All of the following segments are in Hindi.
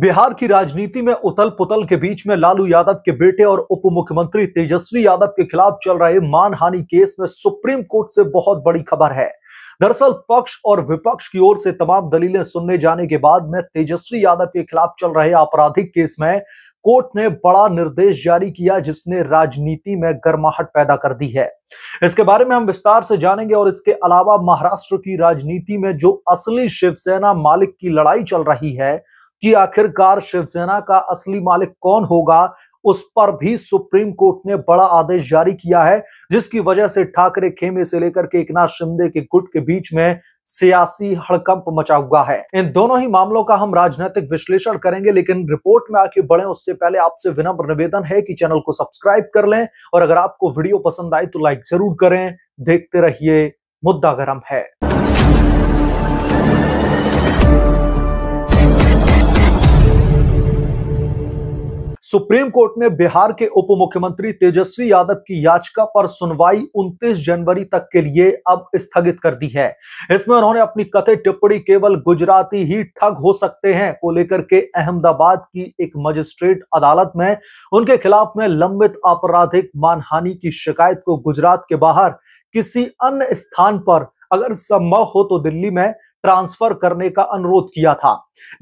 बिहार की राजनीति में उथल पुथल के बीच में लालू यादव के बेटे और उप मुख्यमंत्री तेजस्वी यादव के खिलाफ चल रहे मानहानि केस में सुप्रीम कोर्ट से बहुत बड़ी खबर है दरअसल पक्ष और विपक्ष की ओर से तमाम दलीलें सुनने जाने के बाद में तेजस्वी यादव के खिलाफ चल रहे आपराधिक केस में कोर्ट ने बड़ा निर्देश जारी किया जिसने राजनीति में गर्माहट पैदा कर दी है इसके बारे में हम विस्तार से जानेंगे और इसके अलावा महाराष्ट्र की राजनीति में जो असली शिवसेना मालिक की लड़ाई चल रही है कि आखिरकार शिवसेना का असली मालिक कौन होगा उस पर भी सुप्रीम कोर्ट ने बड़ा आदेश जारी किया है जिसकी वजह से ठाकरे खेमे से लेकर के एकनाथ शिंदे के गुट के बीच में सियासी हड़कंप मचा हुआ है इन दोनों ही मामलों का हम राजनीतिक विश्लेषण करेंगे लेकिन रिपोर्ट में आके बढ़े उससे पहले आपसे विनम्र निवेदन है कि चैनल को सब्सक्राइब कर लें और अगर आपको वीडियो पसंद आए तो लाइक जरूर करें देखते रहिए मुद्दा गर्म है सुप्रीम कोर्ट ने बिहार के उप मुख्यमंत्री तेजस्वी यादव की याचिका पर सुनवाई 29 जनवरी तक के लिए अब स्थगित कर दी है इसमें उन्होंने अपनी कथित टिप्पणी केवल गुजराती ही ठग हो सकते हैं को लेकर के अहमदाबाद की एक मजिस्ट्रेट अदालत में उनके खिलाफ में लंबित आपराधिक मानहानि की शिकायत को गुजरात के बाहर किसी अन्य स्थान पर अगर संभव हो तो दिल्ली में ट्रांसफर करने का अनुरोध किया था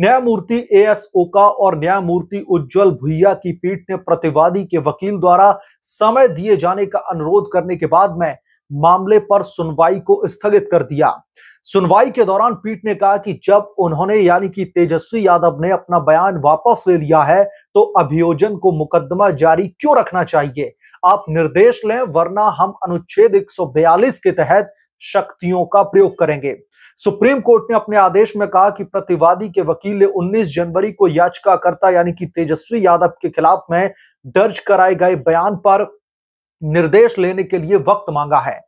न्यायमूर्ति ए एस ओका और न्यायमूर्ति उज्जवल भुइया की पीठ ने प्रतिवादी के वकील द्वारा समय दिए जाने का अनुरोध करने के बाद में मामले पर सुनवाई को स्थगित कर दिया सुनवाई के दौरान पीठ ने कहा कि जब उन्होंने यानी कि तेजस्वी यादव ने अपना बयान वापस ले लिया है तो अभियोजन को मुकदमा जारी क्यों रखना चाहिए आप निर्देश लें वरना हम अनुच्छेद 142 के तहत शक्तियों का प्रयोग करेंगे सुप्रीम कोर्ट ने अपने आदेश में कहा कि प्रतिवादी के वकील ने 19 जनवरी को याचिकाकर्ता यानी कि तेजस्वी यादव के खिलाफ में दर्ज कराए गए बयान पर निर्देश लेने के लिए वक्त मांगा है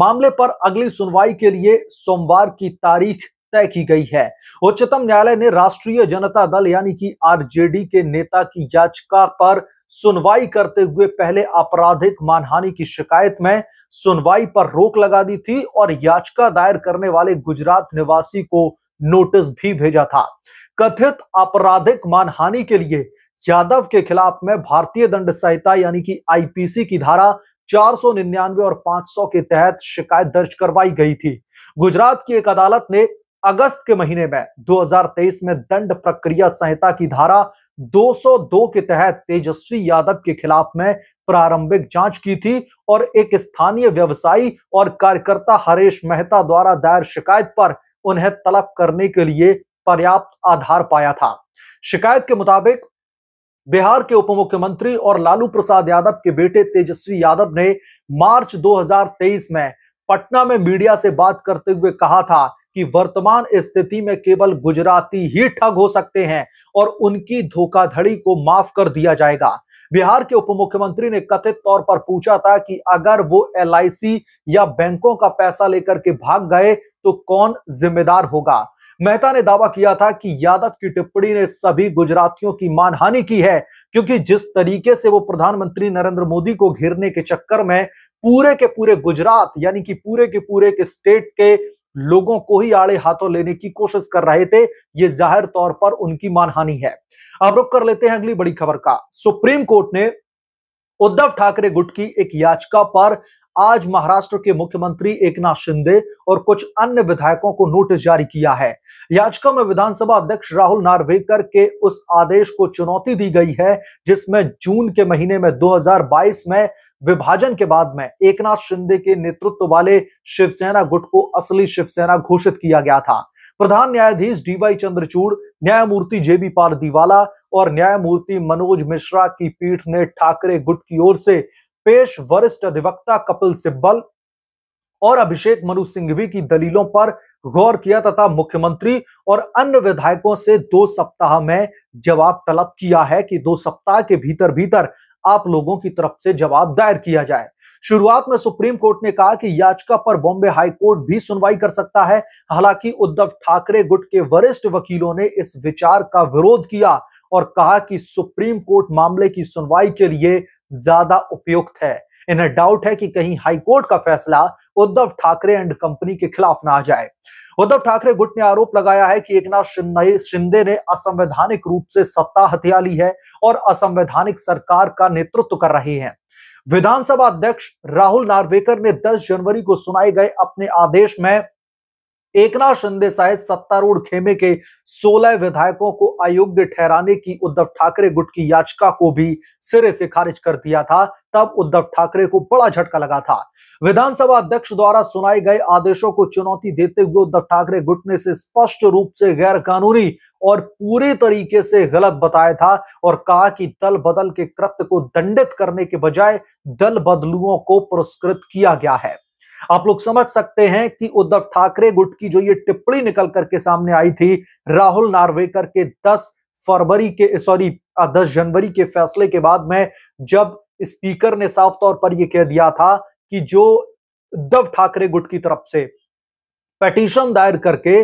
मामले पर अगली सुनवाई के लिए सोमवार की तारीख तय की गई है उच्चतम न्यायालय ने राष्ट्रीय जनता दल यानी कि आरजेडी के नेता की याचिका पर सुनवाई करते हुए पहले आपराधिक मानहानि की शिकायत में सुनवाई पर रोक लगा दी थी और याचिका दायर करने वाले गुजरात निवासी को नोटिस भी भेजा था कथित आपराधिक मानहानि के लिए यादव के खिलाफ में भारतीय दंड संहिता यानी कि आईपीसी की धारा 499 और 500 के तहत शिकायत दर्ज करवाई गई थी गुजरात की एक अदालत ने अगस्त के महीने में 2023 में दंड प्रक्रिया संहिता की धारा 202 के तहत तेजस्वी यादव के खिलाफ में प्रारंभिक जांच की थी और एक स्थानीय व्यवसायी और कार्यकर्ता हरेश मेहता द्वारा दायर शिकायत पर उन्हें तलब करने के लिए पर्याप्त आधार पाया था शिकायत के मुताबिक बिहार के उप मुख्यमंत्री और लालू प्रसाद यादव के बेटे तेजस्वी यादव ने मार्च 2023 में पटना में मीडिया से बात करते हुए कहा था कि वर्तमान स्थिति में केवल गुजराती ही ठग हो सकते हैं और उनकी धोखाधड़ी को माफ कर दिया जाएगा बिहार के उप मुख्यमंत्री ने कथित तौर पर पूछा था कि अगर वो एल या बैंकों का पैसा लेकर के भाग गए तो कौन जिम्मेदार होगा मेहता ने दावा किया था कि यादव की टिप्पणी ने सभी गुजरातियों की मानहानि की है क्योंकि जिस तरीके से वो प्रधानमंत्री नरेंद्र मोदी को घेरने के चक्कर में पूरे के पूरे गुजरात यानी कि पूरे के पूरे के स्टेट के लोगों को ही आड़े हाथों लेने की कोशिश कर रहे थे ये जाहिर तौर पर उनकी मानहानि है अब रुक कर लेते हैं अगली बड़ी खबर का सुप्रीम कोर्ट ने उद्धव ठाकरे गुट की एक याचिका पर आज महाराष्ट्र के मुख्यमंत्री एकनाथ शिंदे और कुछ अन्य विधायकों को नोटिस जारी किया है याचिका में विधानसभा अध्यक्ष राहुल नार्वेकर के उस आदेश को चुनौती दी गई है जिसमें जून के महीने में 2022 में विभाजन के बाद में एकनाथ शिंदे के नेतृत्व वाले शिवसेना गुट को असली शिवसेना घोषित किया गया था प्रधान न्यायाधीश डीवाई चंद्रचूड़ न्यायमूर्ति जेबी पारदीवाला और न्यायमूर्ति मनोज मिश्रा की पीठ ने ठाकरे गुट की ओर से पेश वरिष्ठ अधिवक्ता कपिल सिब्बल और अभिषेक मनु सिंघवी की दलीलों पर गौर किया तथा मुख्यमंत्री और अन्य विधायकों से दो सप्ताह में जवाब तलब किया है कि दो सप्ताह के भीतर भीतर आप लोगों की तरफ से जवाब दायर किया जाए शुरुआत में सुप्रीम कोर्ट ने कहा कि याचिका पर बॉम्बे हाई कोर्ट भी सुनवाई कर सकता है हालांकि उद्धव ठाकरे गुट के वरिष्ठ वकीलों ने इस विचार का विरोध किया और कहा कि सुप्रीम कोर्ट मामले की सुनवाई के लिए ज्यादा उपयुक्त है इन्हें डाउट है कि कहीं हाईकोर्ट का फैसला उद्धव ठाकरे एंड कंपनी के खिलाफ ना आ जाए उद्धव ठाकरे गुट ने आरोप लगाया है कि एक नाथ शिंदे ने असंवैधानिक रूप से सत्ता हथिया ली है और असंवैधानिक सरकार का नेतृत्व कर रहे हैं विधानसभा अध्यक्ष राहुल नार्वेकर ने 10 जनवरी को सुनाए गए अपने आदेश में एकनाथ शिंदे सहित सत्तारूढ़ खेमे के 16 विधायकों को अयोग्य ठहराने की उद्धव ठाकरे गुट की याचिका को भी सिरे से खारिज कर दिया था तब उद्धव ठाकरे को बड़ा झटका लगा था विधानसभा अध्यक्ष द्वारा सुनाए गए आदेशों को चुनौती देते हुए उद्धव ठाकरे गुट ने इसे स्पष्ट रूप से गैर कानूनी और पूरे तरीके से गलत बताया था और कहा कि दल बदल के कृत्य को दंडित करने के बजाय दल बदलुओं को पुरस्कृत किया गया है आप लोग समझ सकते हैं कि उद्धव ठाकरे गुट की जो ये टिप्पणी निकल करके सामने आई थी राहुल नार्वेकर के 10 फरवरी के सॉरी 10 जनवरी के फैसले के बाद में जब स्पीकर ने साफ तौर पर यह कह दिया था कि जो उद्धव ठाकरे गुट की तरफ से पटिशन दायर करके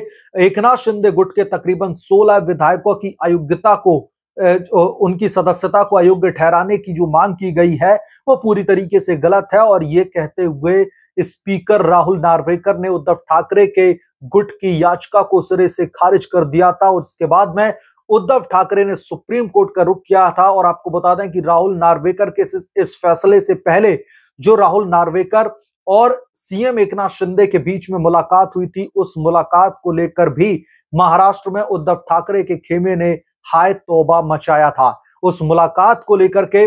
एकनाथ शिंदे गुट के तकरीबन 16 विधायकों की अयोग्यता को उनकी सदस्यता को अयोग्य ठहराने की जो मांग की गई है वो पूरी तरीके से गलत है और ये कहते हुए स्पीकर राहुल नार्वेकर ने उद्धव ठाकरे के गुट की याचिका को सिरे से खारिज कर दिया था और उसके बाद में उद्धव ठाकरे ने सुप्रीम कोर्ट का रुख किया था और आपको बता दें कि राहुल नार्वेकर के इस फैसले से पहले जो राहुल नार्वेकर और सीएम एकनाथ शिंदे के बीच में मुलाकात हुई थी उस मुलाकात को लेकर भी महाराष्ट्र में उद्धव ठाकरे के खेमे ने हाय तोबा मचाया था उस मुलाकात को लेकर के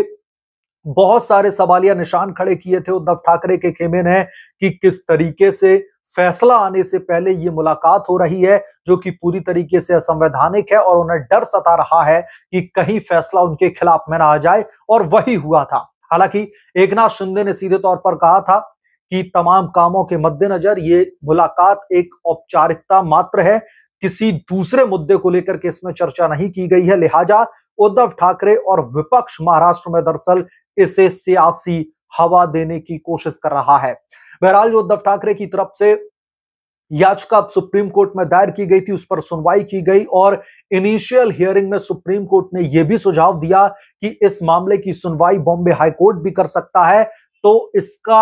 बहुत सारे सवालिया निशान खड़े किए थे उद्धव ठाकरे के खेमे ने कि किस तरीके से फैसला आने से पहले ये मुलाकात हो रही है जो कि पूरी तरीके से असंवैधानिक है और उन्हें डर सता रहा है कि कहीं फैसला उनके खिलाफ में ना आ जाए और वही हुआ था हालांकि एक नाथ शिंदे ने सीधे तौर पर कहा था कि तमाम कामों के मद्देनजर ये मुलाकात एक औपचारिकता मात्र है किसी दूसरे मुद्दे को लेकर के इसमें चर्चा नहीं की गई है लिहाजा उद्धव ठाकरे और विपक्ष महाराष्ट्र में दरअसल इसे सियासी हवा देने की कोशिश कर रहा है बहरहाल जो उद्धव ठाकरे की तरफ से याचिका सुप्रीम कोर्ट में दायर की गई थी उस पर सुनवाई की गई और इनिशियल हियरिंग में सुप्रीम कोर्ट ने यह भी सुझाव दिया कि इस मामले की सुनवाई बॉम्बे हाईकोर्ट भी कर सकता है तो इसका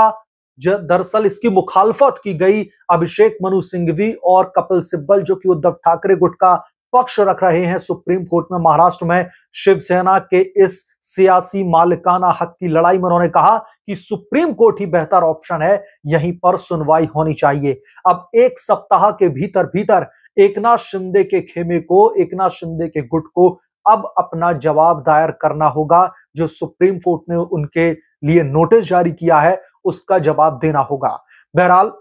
दरअसल इसकी मुखालफत की गई अभिषेक मनु सिंघवी और कपिल सिब्बल जो कि उद्धव ठाकरे गुट का पक्ष रख रहे हैं सुप्रीम कोर्ट में महाराष्ट्र में शिवसेना के इस सियासी मालिकाना हक की लड़ाई में उन्होंने कहा कि सुप्रीम कोर्ट ही बेहतर ऑप्शन है यहीं पर सुनवाई होनी चाहिए अब एक सप्ताह के भीतर भीतर एकनाथ शिंदे के खेमे को एकनाथ शिंदे के गुट को अब अपना जवाब दायर करना होगा जो सुप्रीम कोर्ट ने उनके लिए नोटिस जारी किया है उसका जवाब देना होगा बहरहाल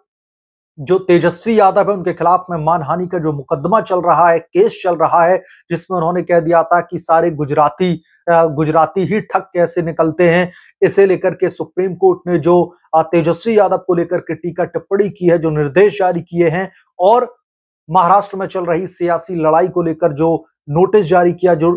जो तेजस्वी यादव है उनके खिलाफ में मानहानि का जो मुकदमा चल रहा है केस चल रहा है जिसमें उन्होंने कह दिया था कि सारे गुजराती गुजराती ही ठग कैसे निकलते हैं इसे लेकर के सुप्रीम कोर्ट ने जो तेजस्वी यादव को लेकर के टीका टिप्पणी की है जो निर्देश जारी किए हैं और महाराष्ट्र में चल रही सियासी लड़ाई को लेकर जो नोटिस जारी किया जो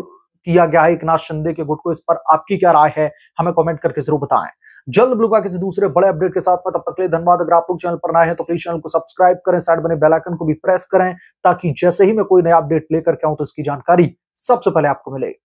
किया गया है एकनाथ शिंदे के गुट को इस पर आपकी क्या राय है हमें कमेंट करके जरूर बताएं जल्द मिलूंगा किसी दूसरे बड़े अपडेट के साथ में तब तक के लिए धन्यवाद अगर आप लोग चैनल पर नए हैं तो प्लीज चैनल को सब्सक्राइब करें साइड बने बेलाइकन को भी प्रेस करें ताकि जैसे ही मैं कोई नया अपडेट लेकर के आऊं तो इसकी जानकारी सबसे पहले आपको मिले